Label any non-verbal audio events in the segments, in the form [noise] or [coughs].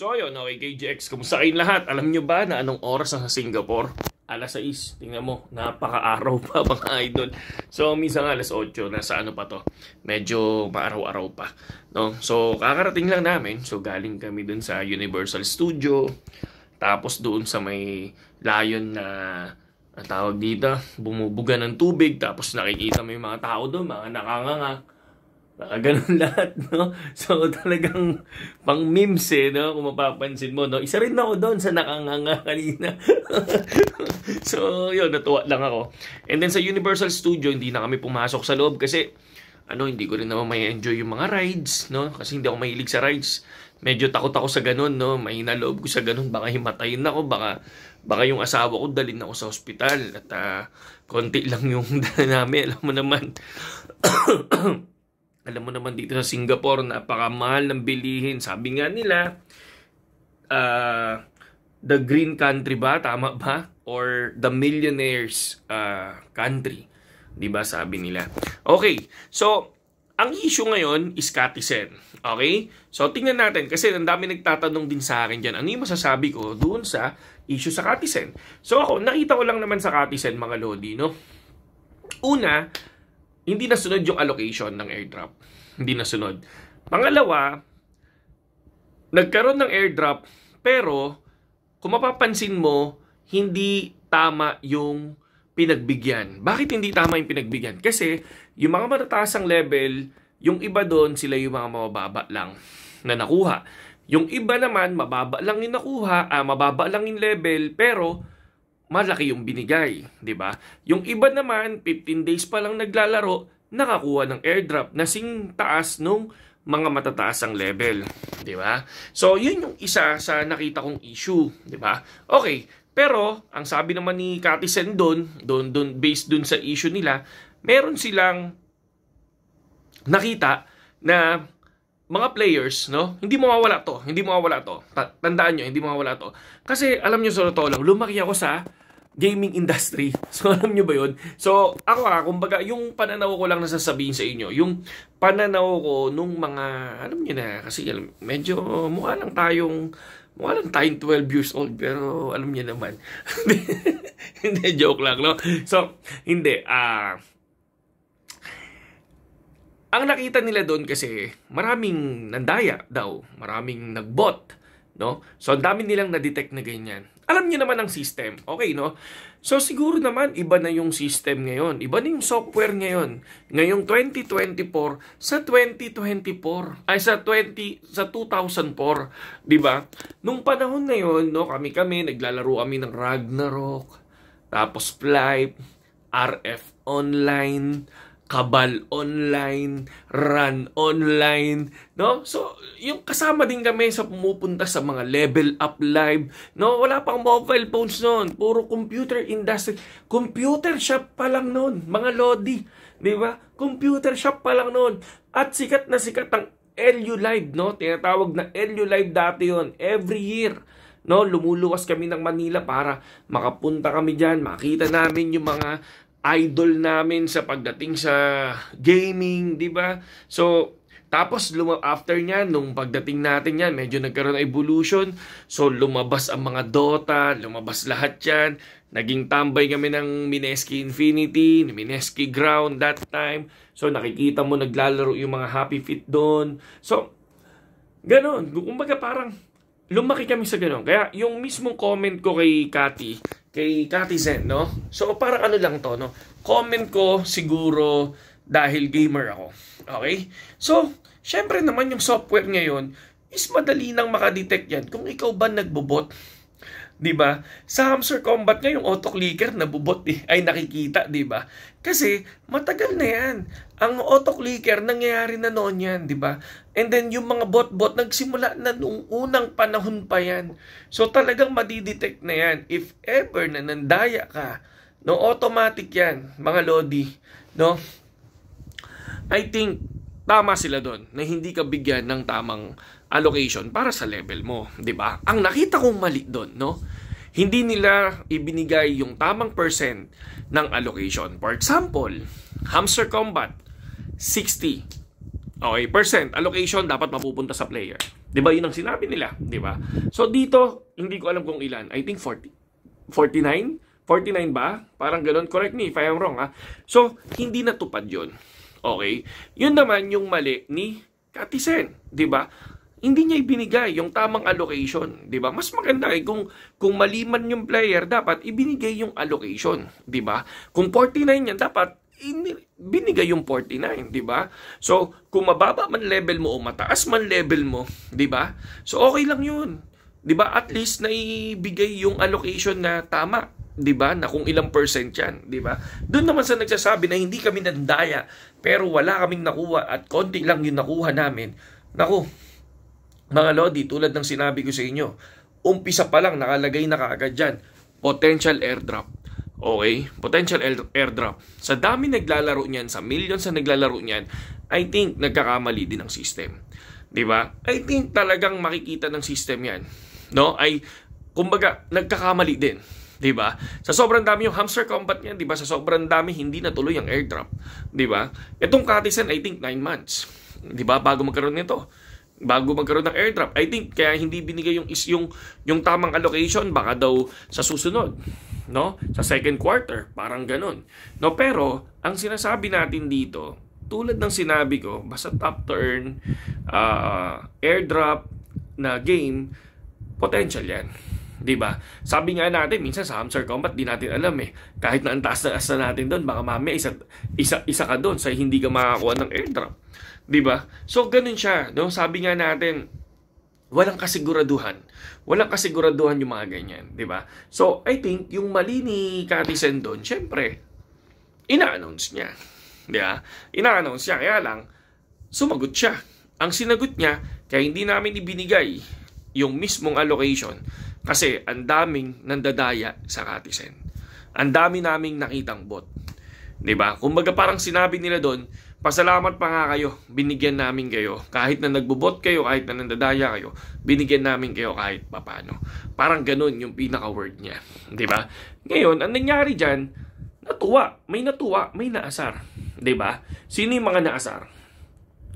So yun, okay KGX, kumusta kayong lahat? Alam nyo ba na anong oras na sa Singapore? Alas 6, tingnan mo, napaka-araw pa [laughs] mga idol. So minsan alas 8, nasa ano pa to, medyo maaraw-araw pa. No? So kakarating lang namin, so galing kami dun sa Universal Studio, tapos doon sa may lion na ang tawag dito, bumubuga ng tubig, tapos nakikita mo yung mga tao doon, mga nakanganga Uh, ganun [laughs] lahat, no? So, talagang pang memes, eh, no? Kung mapapansin mo, no? Isa rin ako doon sa nakanganga [laughs] kanina. so, yun, natuwa lang ako. And then, sa Universal Studio, hindi na kami pumasok sa loob kasi, ano, hindi ko rin naman may enjoy yung mga rides, no? Kasi hindi ako mahilig sa rides. Medyo takot ako sa ganun, no? Mahina loob ko sa ganun. Baka himatayin ako, baka, baka yung asawa ko dalhin ako sa ospital. At, uh, konti lang yung [laughs] dala namin, alam mo naman. [coughs] Alam mo naman dito sa Singapore, napakamahal ng bilihin. Sabi nga nila, uh, the green country ba? Tama ba? Or the millionaires uh, country? Di ba sabi nila? Okay, so ang issue ngayon is Katizen. Okay? So, tingnan natin. Kasi ang dami nagtatanong din sa akin dyan. Ano yung masasabi ko doon sa issue sa Katizen? So, ako, nakita ko lang naman sa Katizen, mga Lodi, no? Una, hindi nasunod yung allocation ng airdrop. Hindi nasunod. Pangalawa, nagkaroon ng airdrop pero kung mapapansin mo, hindi tama yung pinagbigyan. Bakit hindi tama yung pinagbigyan? Kasi yung mga matataas level, yung iba doon sila yung mga mababa lang na nakuha. Yung iba naman mababa lang yung nakuha, ah, mababa lang yung level pero malaki yung binigay, 'di ba? Yung iba naman 15 days pa lang naglalaro, nakakuha ng airdrop na sing taas nung mga matataas ang level, 'di ba? So, yun yung isa sa nakita kong issue, 'di ba? Okay, pero ang sabi naman ni Katisen doon, doon doon based doon sa issue nila, meron silang nakita na mga players, no? Hindi mawawala to. Hindi mawawala to. tandaan niyo, hindi mawawala to. Kasi alam niyo sa totoo lang, lumaki ako sa gaming industry. [laughs] So alam niyo ba 'yon? So ako ha, kumbaga, yung pananaw ko lang nasasabihin sa inyo, yung pananaw ko nung mga, alam niyo na, kasi alam, medyo mukha lang tayong, mukha lang tayong 12 years old, pero alam nyo naman. [laughs] hindi, joke lang, no? So, hindi, ah... Uh, ang nakita nila doon kasi maraming nandaya daw, maraming nagbot, no? So ang dami nilang na-detect na ganyan. Alam niyo naman ang system, okay no? So siguro naman iba na yung system ngayon, iba na yung software ngayon. Ngayong 2024 sa 2024, ay sa 20 sa 2004, 'di ba? Nung panahon na yon, no, kami-kami naglalaro kami ng Ragnarok, tapos Flight, RF Online, Kabal Online, Run Online, no? So, yung kasama din kami sa pumupunta sa mga level up live, no? Wala pang mobile phones noon, puro computer industry. Computer shop pa lang noon, mga lodi, 'di ba? Computer shop pa lang noon. At sikat na sikat ang LU Live, no? Tinatawag na LU Live dati 'yon, every year no lumuluwas kami ng Manila para makapunta kami diyan makita namin yung mga idol namin sa pagdating sa gaming, 'di ba? So tapos luma after niyan nung pagdating natin niyan, medyo nagkaroon ng evolution. So lumabas ang mga Dota, lumabas lahat 'yan. Naging tambay kami ng Mineski Infinity, Mineski Ground that time. So nakikita mo naglalaro yung mga Happy Feet doon. So ganoon, kumbaga parang lumaki kami sa ganoon. Kaya yung mismong comment ko kay Kati, kay Katizen, no? So, parang ano lang to, no? Comment ko siguro dahil gamer ako. Okay? So, syempre naman yung software ngayon is madali nang makadetect yan kung ikaw ba nagbobot 'di ba? Sa hamster combat niya yung autoclicker na bubot eh, ay nakikita, 'di ba? Kasi matagal na 'yan. Ang autoclicker nangyayari na noon 'yan, 'di ba? And then yung mga bot-bot nagsimula na noong unang panahon pa 'yan. So talagang madidetect na 'yan if ever na nandaya ka. No, automatic 'yan, mga lodi, no? I think tama sila doon na hindi ka bigyan ng tamang allocation para sa level mo, 'di ba? Ang nakita kong mali doon, no? Hindi nila ibinigay yung tamang percent ng allocation. For example, Hamster Combat 60. Okay, percent allocation dapat mapupunta sa player. 'Di ba 'yun ang sinabi nila, 'di ba? So dito, hindi ko alam kung ilan. I think 40 49 49 ba? Parang ganoon. Correct me if I'm wrong ha. So, hindi natupad 'yon. Okay? Yun naman yung mali ni Katisen, 'di ba? hindi niya ibinigay yung tamang allocation, 'di ba? Mas maganda eh, kung kung maliman yung player, dapat ibinigay yung allocation, 'di ba? Kung 49 yan, dapat binigay yung 49, 'di ba? So, kung mababa man level mo o mataas man level mo, 'di ba? So okay lang 'yun. 'Di ba? At least naibigay yung allocation na tama, 'di ba? Na kung ilang percent 'yan, 'di ba? Doon naman sa nagsasabi na hindi kami nandaya, pero wala kaming nakuha at konti lang yung nakuha namin. Nako, mga Lodi, tulad ng sinabi ko sa inyo, umpisa pa lang nakalagay na kaagad dyan, potential airdrop. Okay? Potential airdrop. Sa dami naglalaro niyan, sa millions na naglalaro niyan, I think nagkakamali din ang system. 'Di ba? I think talagang makikita ng system 'yan. No? Ay kumbaga nagkakamali din. 'di ba? Sa sobrang dami yung hamster combat niyan, 'di ba? Sa sobrang dami hindi natuloy ang airdrop, 'di ba? Itong Catizen I think 9 months, 'di ba? Bago magkaroon nito bago magkaroon ng airdrop. I think kaya hindi binigay yung is yung yung tamang allocation baka daw sa susunod, no? Sa second quarter, parang ganun. No, pero ang sinasabi natin dito, tulad ng sinabi ko, basta top turn uh, airdrop na game, potential 'yan. 'di ba? Sabi nga natin minsan sa hamster combat di natin alam eh. Kahit na ang na, taas na natin doon, baka mamaya isa isa isa ka doon sa hindi ka makakuha ng airdrop. 'Di ba? So ganun siya, no? Sabi nga natin, walang kasiguraduhan. Walang kasiguraduhan yung mga ganyan, 'di ba? So I think yung mali ni Cathy Sendon, syempre ina-announce niya. 'Di ba? Ina-announce niya kaya lang sumagot siya. Ang sinagot niya, kaya hindi namin ibinigay yung mismong allocation kasi ang daming nandadaya sa Cathy Ang dami naming nakitang bot. 'Di ba? Kumbaga parang sinabi nila doon, Pasalamat pa nga kayo. Binigyan namin kayo. Kahit na nagbubot kayo, kahit na nandadaya kayo, binigyan namin kayo kahit papano. Parang ganun yung pinaka-word niya. [laughs] ba? Diba? Ngayon, ang nangyari dyan, natuwa. May natuwa, may naasar. ba? Diba? Sino yung mga naasar?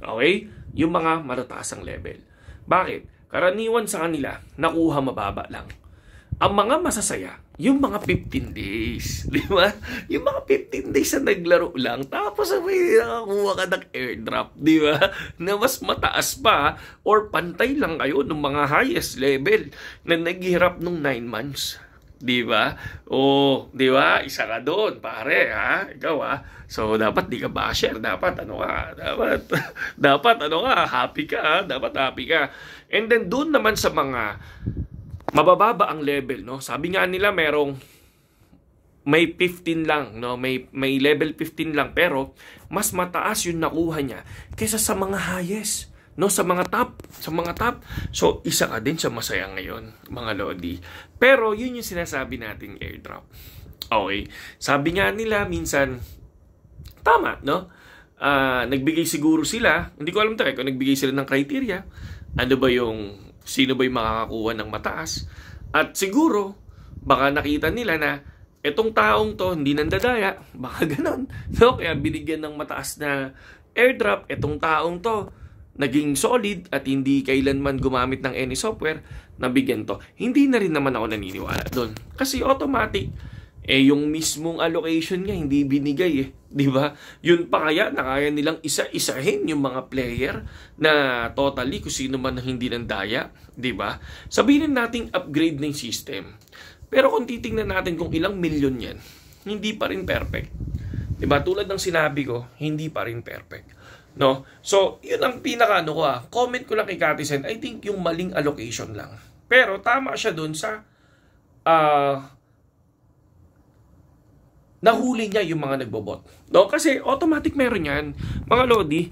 Okay? Yung mga matatasang level. Bakit? Karaniwan sa kanila, nakuha mababa lang. Ang mga masasaya, yung mga 15 days, [laughs] di ba? Yung mga 15 days na naglaro lang, tapos may nakakuha ka ng airdrop, di ba? Na mas mataas pa or pantay lang kayo ng mga highest level na naghihirap nung 9 months. Di ba? O, di ba? Isa ka doon, pare, ha? Ikaw, ha? So, dapat di ka basher. Dapat, ano ka? Dapat, [laughs] dapat, ano ka? Happy ka, ha? Dapat happy ka. And then, doon naman sa mga mabababa ang level, no? Sabi nga nila merong may 15 lang, no? May may level 15 lang pero mas mataas yung nakuha niya kaysa sa mga highest no sa mga top sa mga top so isa ka din sa masaya ngayon mga lodi pero yun yung sinasabi nating airdrop okay sabi nga nila minsan tama no uh, nagbigay siguro sila hindi ko alam tayo kung nagbigay sila ng criteria ano ba yung Sino ba'y makakakuha ng mataas? At siguro, baka nakita nila na etong taong to hindi nandadaya, [laughs] baka ganon. No? Kaya binigyan ng mataas na airdrop etong taong to naging solid at hindi kailanman gumamit ng any software, na bigyan to. Hindi na rin naman ako naniniwala doon. Kasi automatic, eh yung mismong allocation niya hindi binigay eh. 'Di ba? Yun pa kaya na kaya nilang isa-isahin yung mga player na totally kung sino man ang hindi ng daya, 'di ba? Sabihin nating upgrade ng system. Pero kung titingnan natin kung ilang milyon 'yan, hindi pa rin perfect. 'Di ba? Tulad ng sinabi ko, hindi pa rin perfect. No? So, yun ang pinaka ano ko ah. Comment ko lang kay Katisen, I think yung maling allocation lang. Pero tama siya dun sa uh, nahuli niya yung mga nagbobot. No? Kasi automatic meron yan. Mga Lodi,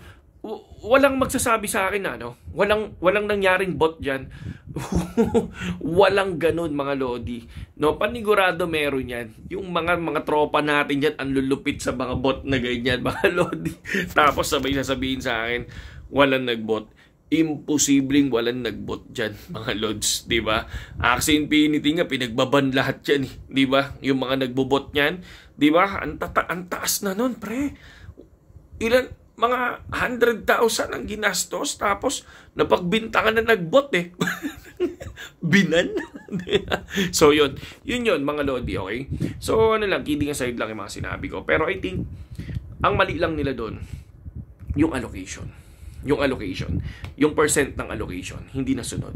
walang magsasabi sa akin na ano, walang walang nangyaring bot diyan. [laughs] walang ganun mga lodi. No, panigurado meron 'yan. Yung mga mga tropa natin diyan ang lulupit sa mga bot na ganyan [laughs] mga lodi. Tapos sabay sasabihin sa akin, walang nagbot imposibleng walang nagbot dyan, [laughs] mga lods, di ba? Axie ah, Infinity nga, pinagbaban lahat yan, eh, di ba? Yung mga nagbobot niyan, di ba? Ang, tata- ang taas na nun, pre. Ilan, mga 100,000 ang ginastos, tapos napagbintangan na nagbot eh. [laughs] Binan? [laughs] so yun, yun yun mga lodi, okay? So ano lang, kidding aside lang yung mga sinabi ko. Pero I think, ang mali lang nila doon, yung allocation yung allocation, yung percent ng allocation, hindi nasunod.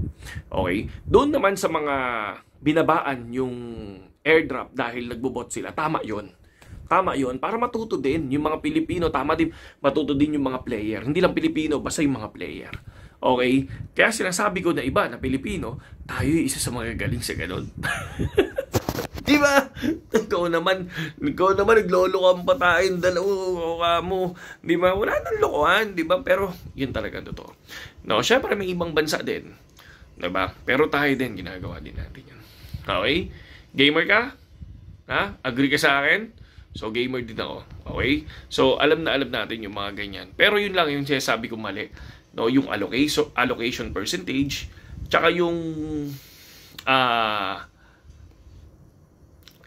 Okay? Doon naman sa mga binabaan yung airdrop dahil nagbobot sila, tama yon Tama yon para matuto din yung mga Pilipino, tama din matuto din yung mga player. Hindi lang Pilipino, basta yung mga player. Okay? Kaya sinasabi ko na iba na Pilipino, tayo yung isa sa mga galing sa ganun. [laughs] Di ba? Ikaw naman, ikaw naman naglolokang patayin dalawa mo. Di ba? Wala nang lokohan, di ba? Pero yun talaga totoo. No, syempre may ibang bansa din. Di ba? Pero tayo din, ginagawa din natin yan. Okay? Gamer ka? Ha? Agree ka sa akin? So, gamer din ako. Okay? So, alam na alam natin yung mga ganyan. Pero yun lang yung sinasabi ko mali. No, yung allocation, allocation percentage, tsaka yung ah uh,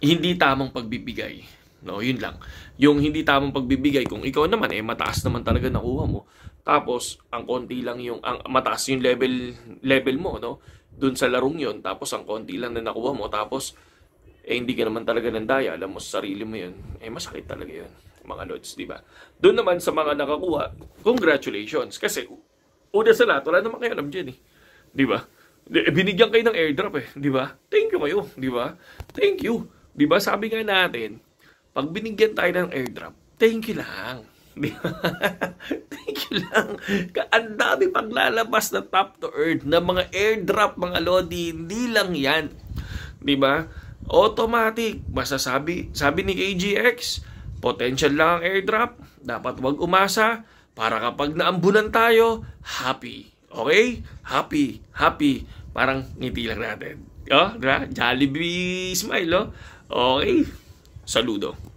hindi tamang pagbibigay. No, yun lang. Yung hindi tamang pagbibigay, kung ikaw naman, eh, mataas naman talaga nakuha mo. Tapos, ang konti lang yung, ang, mataas yung level, level mo, no? Doon sa larong yon Tapos, ang konti lang na nakuha mo. Tapos, eh, hindi ka naman talaga nandaya. Alam mo, sa sarili mo yun. Eh, masakit talaga yun. Mga lords, di ba? Doon naman sa mga nakakuha, congratulations. Kasi, una sa lahat, wala naman kayo alam diyan, eh. Di ba? Binigyan kayo ng airdrop, eh. Di ba? Thank you kayo, di ba? Thank you. Di ba sabi nga natin, pag binigyan tayo ng airdrop, thank you lang. [laughs] thank you lang. Ang dami paglalabas na top to earth na mga airdrop, mga lodi, hindi lang yan. Di ba? Automatic. Masasabi, sabi ni AGX, potential lang ang airdrop. Dapat wag umasa para kapag naambunan tayo, happy. Okay? Happy, happy. Parang ngiti lang natin. Oh, diba? Jollibee smile, oh. Okay. Saludo.